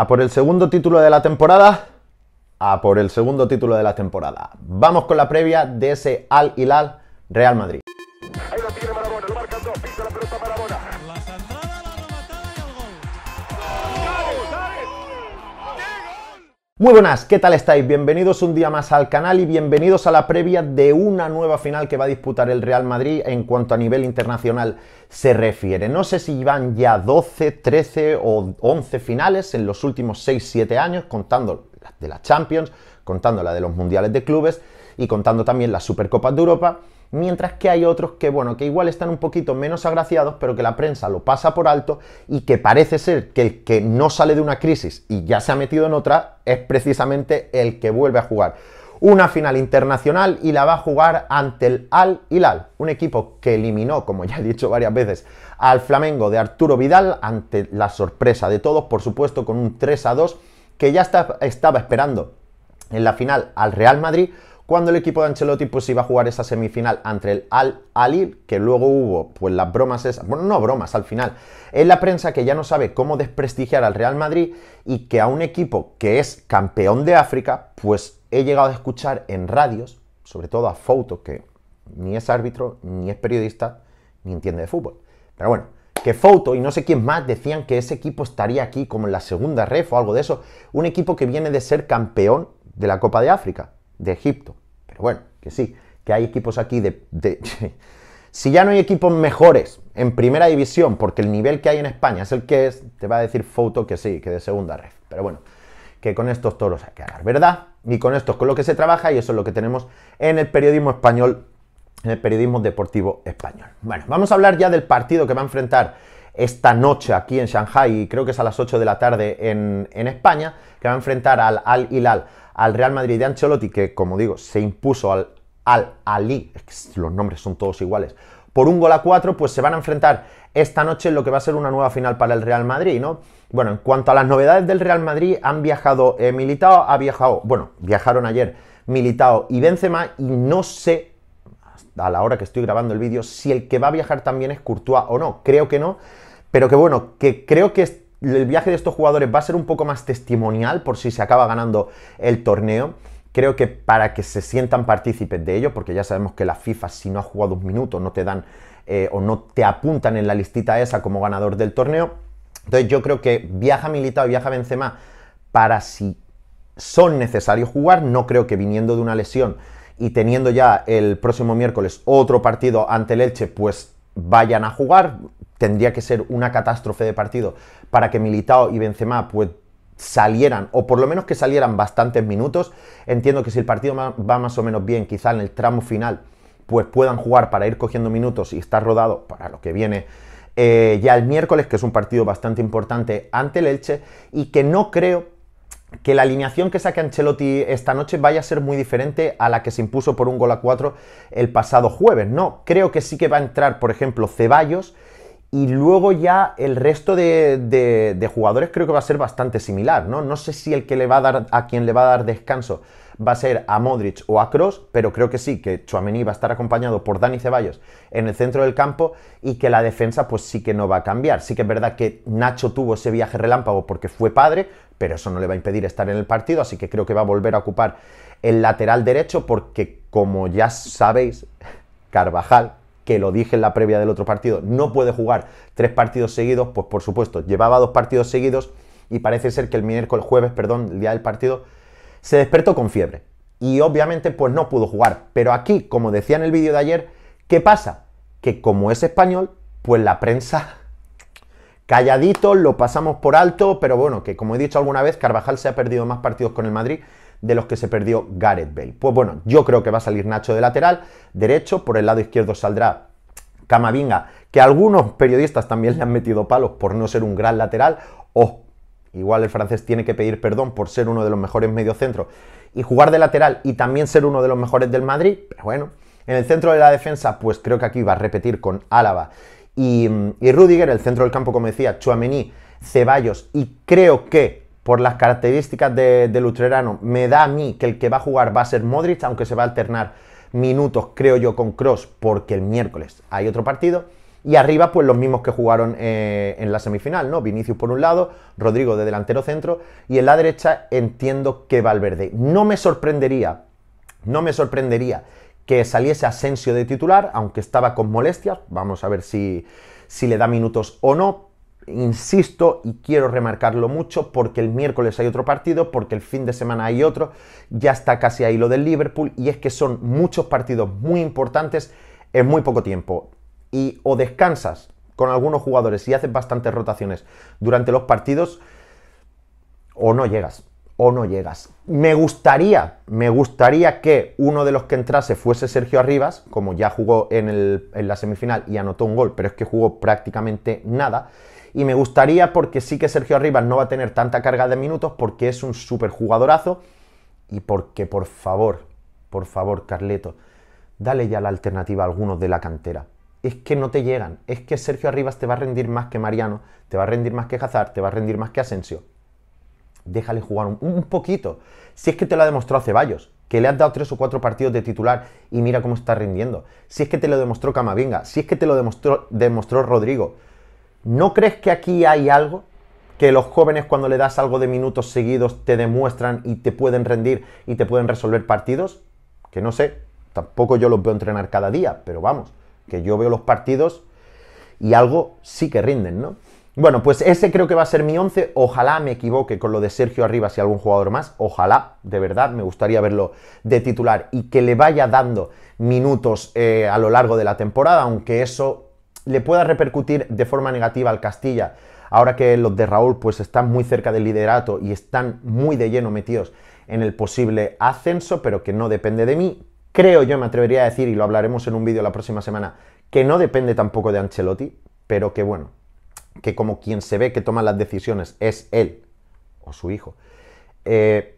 A por el segundo título de la temporada. A por el segundo título de la temporada. Vamos con la previa de ese Al Hilal Real Madrid. Muy buenas, ¿qué tal estáis? Bienvenidos un día más al canal y bienvenidos a la previa de una nueva final que va a disputar el Real Madrid en cuanto a nivel internacional se refiere. No sé si van ya 12, 13 o 11 finales en los últimos 6, 7 años, contando las de la Champions, contando la de los Mundiales de Clubes, y contando también las Supercopas de Europa, mientras que hay otros que, bueno, que igual están un poquito menos agraciados, pero que la prensa lo pasa por alto y que parece ser que el que no sale de una crisis y ya se ha metido en otra es precisamente el que vuelve a jugar una final internacional y la va a jugar ante el Al Hilal, un equipo que eliminó, como ya he dicho varias veces, al Flamengo de Arturo Vidal ante la sorpresa de todos, por supuesto, con un 3 a 2 que ya estaba esperando en la final al Real Madrid, cuando el equipo de Ancelotti pues, iba a jugar esa semifinal entre el Al alib que luego hubo pues las bromas esas, bueno, no bromas al final, es la prensa que ya no sabe cómo desprestigiar al Real Madrid y que a un equipo que es campeón de África, pues he llegado a escuchar en radios, sobre todo a Fouto, que ni es árbitro, ni es periodista, ni entiende de fútbol. Pero bueno, que Foto y no sé quién más decían que ese equipo estaría aquí como en la segunda ref o algo de eso, un equipo que viene de ser campeón de la Copa de África de Egipto. Pero bueno, que sí, que hay equipos aquí de... si ya no hay equipos mejores en primera división, porque el nivel que hay en España es el que es, te va a decir Foto que sí, que de segunda red. Pero bueno, que con estos toros hay que hablar, ¿verdad? Y con estos con lo que se trabaja y eso es lo que tenemos en el periodismo español, en el periodismo deportivo español. Bueno, vamos a hablar ya del partido que va a enfrentar esta noche aquí en Shanghai, y creo que es a las 8 de la tarde en, en España, que va a enfrentar al Al Hilal al Real Madrid de Ancelotti, que como digo, se impuso al, al Ali, los nombres son todos iguales, por un gol a cuatro, pues se van a enfrentar esta noche en lo que va a ser una nueva final para el Real Madrid, ¿no? Bueno, en cuanto a las novedades del Real Madrid, han viajado eh, Militao, ha viajado, bueno, viajaron ayer Militao y Benzema y no sé a la hora que estoy grabando el vídeo si el que va a viajar también es Courtois o no, creo que no, pero que bueno, que creo que el viaje de estos jugadores va a ser un poco más testimonial por si se acaba ganando el torneo. Creo que para que se sientan partícipes de ello, porque ya sabemos que la FIFA, si no ha jugado un minuto, no te dan eh, o no te apuntan en la listita esa como ganador del torneo. Entonces yo creo que viaja Militao y viaja Benzema para si son necesarios jugar. No creo que viniendo de una lesión y teniendo ya el próximo miércoles otro partido ante el Elche, pues vayan a jugar tendría que ser una catástrofe de partido para que Militao y Benzema pues, salieran, o por lo menos que salieran bastantes minutos. Entiendo que si el partido va más o menos bien, quizá en el tramo final, pues puedan jugar para ir cogiendo minutos y estar rodado para lo que viene eh, ya el miércoles, que es un partido bastante importante ante el Elche, y que no creo que la alineación que saque Ancelotti esta noche vaya a ser muy diferente a la que se impuso por un gol a 4 el pasado jueves. No, creo que sí que va a entrar, por ejemplo, Ceballos y luego ya el resto de, jugadores creo que va a ser bastante similar, ¿no? No sé si el que le va a dar, a quien le va a dar descanso va a ser a Modric o a Cross, pero creo que sí, que Chuamení va a estar acompañado por Dani Ceballos en el centro del campo y que la defensa pues sí que no va a cambiar. Sí que es verdad que Nacho tuvo ese viaje relámpago porque fue padre, pero eso no le va a impedir estar en el partido, así que creo que va a volver a ocupar el lateral derecho porque como ya sabéis, Carvajal que lo dije en la previa del otro partido, no puede jugar tres partidos seguidos, pues por supuesto, llevaba dos partidos seguidos y parece ser que el miércoles, jueves, perdón, el día del partido, se despertó con fiebre. Y obviamente pues no pudo jugar. Pero aquí, como decía en el vídeo de ayer, ¿qué pasa? Que como es español, pues la prensa calladito, lo pasamos por alto, pero bueno, que como he dicho alguna vez, Carvajal se ha perdido más partidos con el Madrid de los que se perdió Gareth Bale. Pues bueno, yo creo que va a salir Nacho de lateral derecho, por el lado izquierdo saldrá Camavinga, que algunos periodistas también le han metido palos por no ser un gran lateral, o igual el francés tiene que pedir perdón por ser uno de los mejores mediocentros y jugar de lateral y también ser uno de los mejores del Madrid, pero bueno, en el centro de la defensa, pues creo que aquí va a repetir con Álava y, y Rudiger, el centro del campo, como decía, Chuamení, Ceballos, y creo que por las características de, del me da a mí que el que va a jugar va a ser Modric, aunque se va a alternar minutos, creo yo, con Cross, porque el miércoles hay otro partido. Y arriba, pues los mismos que jugaron eh, en la semifinal, ¿no? Vinicius por un lado, Rodrigo de delantero centro, y en la derecha entiendo que Valverde. No me sorprendería, no me sorprendería que saliese Asensio de titular, aunque estaba con molestias, vamos a ver si, si le da minutos o no, insisto y quiero remarcarlo mucho porque el miércoles hay otro partido, porque el fin de semana hay otro, ya está casi ahí lo del Liverpool y es que son muchos partidos muy importantes en muy poco tiempo. Y o descansas con algunos jugadores y haces bastantes rotaciones durante los partidos o no llegas, o no llegas. Me gustaría, me gustaría que uno de los que entrase fuese Sergio Arribas, como ya jugó en, en la semifinal y anotó un gol, pero es que jugó prácticamente nada. Y me gustaría porque sí que Sergio Arribas no va a tener tanta carga de minutos porque es un súper jugadorazo y porque, por favor, por favor, Carleto, dale ya la alternativa a algunos de la cantera. Es que no te llegan, es que Sergio Arribas te va a rendir más que Mariano, te va a rendir más que Hazard, te va a rendir más que Asensio. Déjale jugar un, poquito. Si es que te lo ha demostrado Ceballos, que le has dado tres o cuatro partidos de titular y mira cómo está rindiendo. Si es que te lo demostró Camavinga, si es que te lo demostró, demostró Rodrigo, ¿No crees que aquí hay algo? Que los jóvenes cuando le das algo de minutos seguidos te demuestran y te pueden rendir y te pueden resolver partidos. Que no sé, tampoco yo los veo entrenar cada día, pero vamos, que yo veo los partidos y algo sí que rinden, ¿no? Bueno, pues ese creo que va a ser mi once. Ojalá me equivoque con lo de Sergio Arribas y algún jugador más. Ojalá, de verdad, me gustaría verlo de titular y que le vaya dando minutos eh, a lo largo de la temporada, aunque eso le pueda repercutir de forma negativa al Castilla. Ahora que los de Raúl pues están muy cerca del liderato y están muy de lleno metidos en el posible ascenso, pero que no depende de mí, creo yo, me atrevería a decir, y lo hablaremos en un vídeo la próxima semana, que no depende tampoco de Ancelotti, pero que bueno, que como quien se ve que toma las decisiones es él o su hijo. Eh,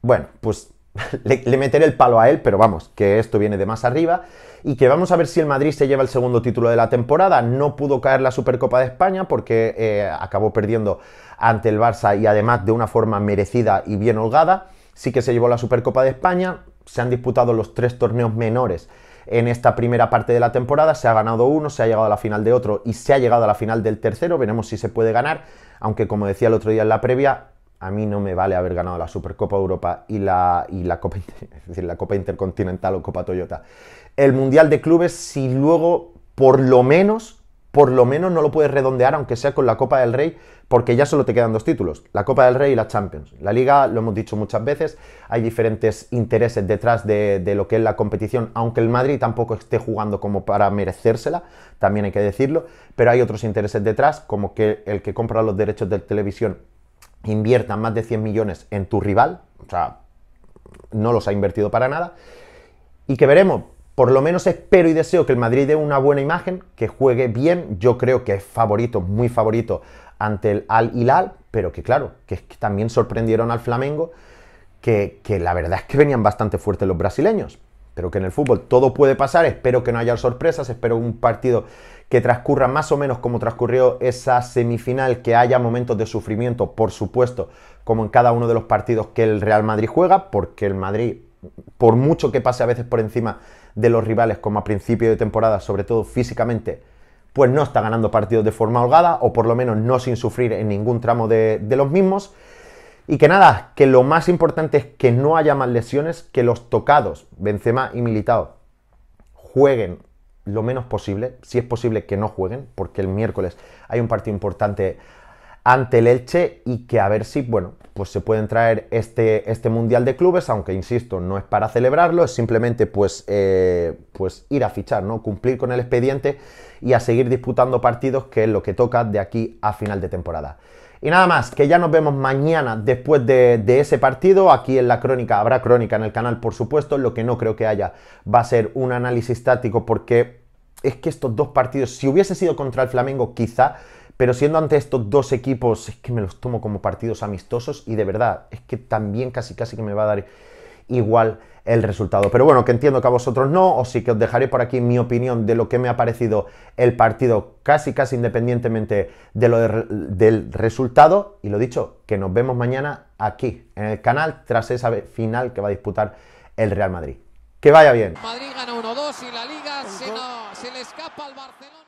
bueno, pues le, meteré el palo a él, pero vamos, que esto viene de más arriba. Y que vamos a ver si el Madrid se lleva el segundo título de la temporada. No pudo caer la Supercopa de España porque eh, acabó perdiendo ante el Barça y además de una forma merecida y bien holgada. Sí que se llevó la Supercopa de España. Se han disputado los tres torneos menores en esta primera parte de la temporada. Se ha ganado uno, se ha llegado a la final de otro y se ha llegado a la final del tercero. Veremos si se puede ganar, aunque como decía el otro día en la previa, a mí no me vale haber ganado la Supercopa Europa y la, y la, Copa, es decir, la Copa Intercontinental o Copa Toyota. El Mundial de Clubes, si luego, por lo menos, por lo menos no lo puedes redondear, aunque sea con la Copa del Rey, porque ya solo te quedan dos títulos, la Copa del Rey y la Champions. La liga, lo hemos dicho muchas veces, hay diferentes intereses detrás de, de, lo que es la competición, aunque el Madrid tampoco esté jugando como para merecérsela, también hay que decirlo, pero hay otros intereses detrás, como que el que compra los derechos de televisión inviertan más de 100 millones en tu rival, o sea, no los ha invertido para nada, y que veremos, por lo menos espero y deseo que el Madrid dé una buena imagen, que juegue bien, yo creo que es favorito, muy favorito ante el Al Hilal, pero que claro, que, también sorprendieron al Flamengo, que la verdad es que venían bastante fuertes los brasileños pero que en el fútbol todo puede pasar, espero que no haya sorpresas, espero un partido que transcurra más o menos como transcurrió esa semifinal, que haya momentos de sufrimiento, por supuesto, como en cada uno de los partidos que el Real Madrid juega, porque el Madrid, por mucho que pase a veces por encima de los rivales, como a principio de temporada, sobre todo físicamente, pues no está ganando partidos de forma holgada, o por lo menos no sin sufrir en ningún tramo de los mismos. Y que nada, que lo más importante es que no haya más lesiones, que los tocados, Benzema y Militao, jueguen lo menos posible, si es posible que no jueguen, porque el miércoles hay un partido importante ante el Elche y que a ver si, bueno, pues se pueden traer este, este Mundial de Clubes, aunque insisto, no es para celebrarlo, es simplemente pues, eh, pues ir a fichar, ¿no? Cumplir con el expediente y a seguir disputando partidos, que es lo que toca de aquí a final de temporada. Y nada más, que ya nos vemos mañana después de, ese partido. Aquí en la crónica, habrá crónica en el canal, por supuesto. Lo que no creo que haya va a ser un análisis táctico porque es que estos dos partidos, si hubiese sido contra el Flamengo, quizá, pero siendo ante estos dos equipos, es que me los tomo como partidos amistosos y de verdad, es que también casi casi que me va a dar igual el resultado. Pero bueno, que entiendo que a vosotros no, o sí que os dejaré por aquí mi opinión de lo que me ha parecido el partido, casi casi independientemente de lo del resultado. Y lo dicho, que nos vemos mañana aquí en el canal tras esa final que va a disputar el Real Madrid. Que vaya bien. y la liga le escapa al Barcelona.